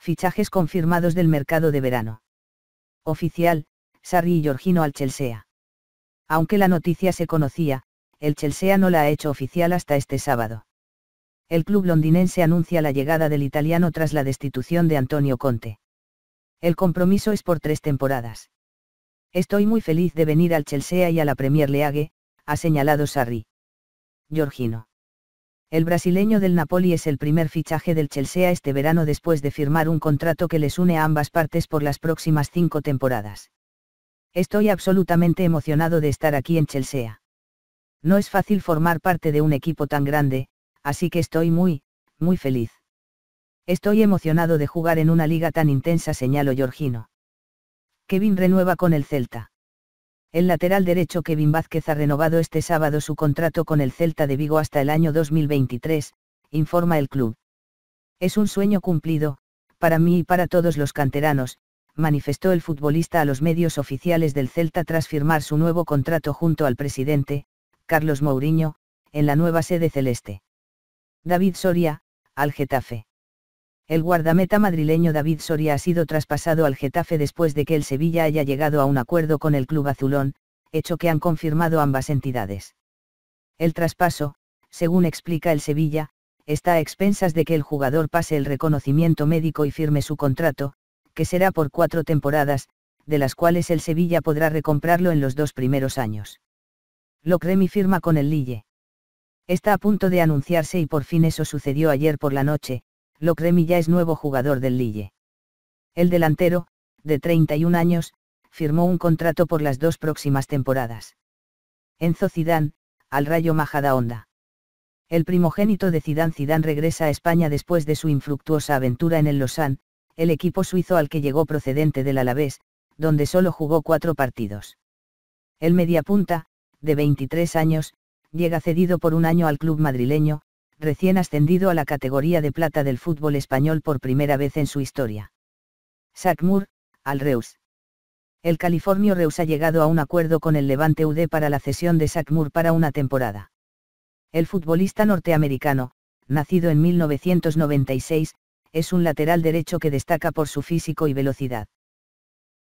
fichajes confirmados del mercado de verano. Oficial, Sarri y Giorgino al Chelsea. Aunque la noticia se conocía, el Chelsea no la ha hecho oficial hasta este sábado. El club londinense anuncia la llegada del italiano tras la destitución de Antonio Conte. El compromiso es por tres temporadas. Estoy muy feliz de venir al Chelsea y a la Premier League, ha señalado Sarri. Giorgino. El brasileño del Napoli es el primer fichaje del Chelsea este verano después de firmar un contrato que les une a ambas partes por las próximas cinco temporadas. Estoy absolutamente emocionado de estar aquí en Chelsea. No es fácil formar parte de un equipo tan grande, así que estoy muy, muy feliz. Estoy emocionado de jugar en una liga tan intensa, señaló Georgino. Kevin renueva con el Celta. El lateral derecho Kevin Vázquez ha renovado este sábado su contrato con el Celta de Vigo hasta el año 2023, informa el club. Es un sueño cumplido, para mí y para todos los canteranos, manifestó el futbolista a los medios oficiales del Celta tras firmar su nuevo contrato junto al presidente, Carlos Mourinho, en la nueva sede celeste. David Soria, al Getafe. El guardameta madrileño David Soria ha sido traspasado al Getafe después de que el Sevilla haya llegado a un acuerdo con el club azulón, hecho que han confirmado ambas entidades. El traspaso, según explica el Sevilla, está a expensas de que el jugador pase el reconocimiento médico y firme su contrato, que será por cuatro temporadas, de las cuales el Sevilla podrá recomprarlo en los dos primeros años. Lo mi firma con el Lille. Está a punto de anunciarse y por fin eso sucedió ayer por la noche, Locremi ya es nuevo jugador del Lille. El delantero, de 31 años, firmó un contrato por las dos próximas temporadas. Enzo Zidane, al Rayo Majada Majadahonda. El primogénito de Zidane Zidane regresa a España después de su infructuosa aventura en el Lausanne, el equipo suizo al que llegó procedente del Alavés, donde solo jugó cuatro partidos. El mediapunta, de 23 años, llega cedido por un año al club madrileño, recién ascendido a la categoría de plata del fútbol español por primera vez en su historia. Sacmur, al Reus. El californio Reus ha llegado a un acuerdo con el Levante UD para la cesión de Sacmur para una temporada. El futbolista norteamericano, nacido en 1996, es un lateral derecho que destaca por su físico y velocidad.